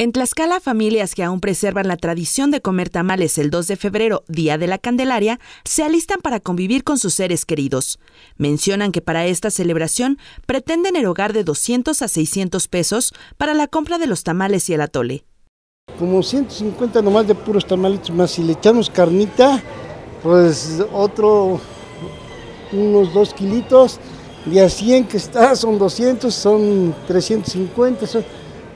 En Tlaxcala, familias que aún preservan la tradición de comer tamales el 2 de febrero, Día de la Candelaria, se alistan para convivir con sus seres queridos. Mencionan que para esta celebración pretenden erogar de 200 a 600 pesos para la compra de los tamales y el atole. Como 150 nomás de puros tamalitos más, si le echamos carnita, pues otro, unos dos kilitos, de a 100 que está, son 200, son 350, son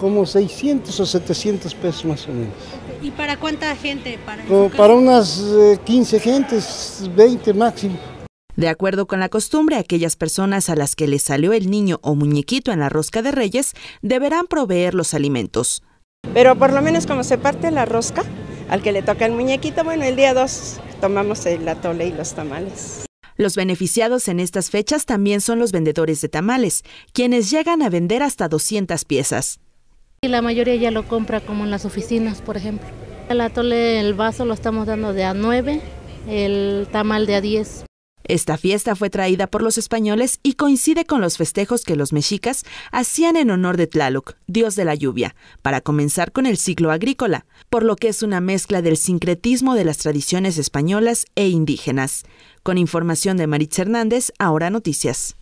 como 600 o 700 pesos más o menos. ¿Y para cuánta gente? Para, para unas 15 eh, gentes, 20 máximo. De acuerdo con la costumbre, aquellas personas a las que le salió el niño o muñequito en la rosca de reyes deberán proveer los alimentos. Pero por lo menos como se parte la rosca, al que le toca el muñequito, bueno, el día 2 tomamos el atole y los tamales. Los beneficiados en estas fechas también son los vendedores de tamales, quienes llegan a vender hasta 200 piezas. Y la mayoría ya lo compra como en las oficinas, por ejemplo. El atole, el vaso lo estamos dando de a 9, el tamal de a 10. Esta fiesta fue traída por los españoles y coincide con los festejos que los mexicas hacían en honor de Tlaloc, dios de la lluvia, para comenzar con el ciclo agrícola, por lo que es una mezcla del sincretismo de las tradiciones españolas e indígenas. Con información de Maritz Hernández, ahora noticias.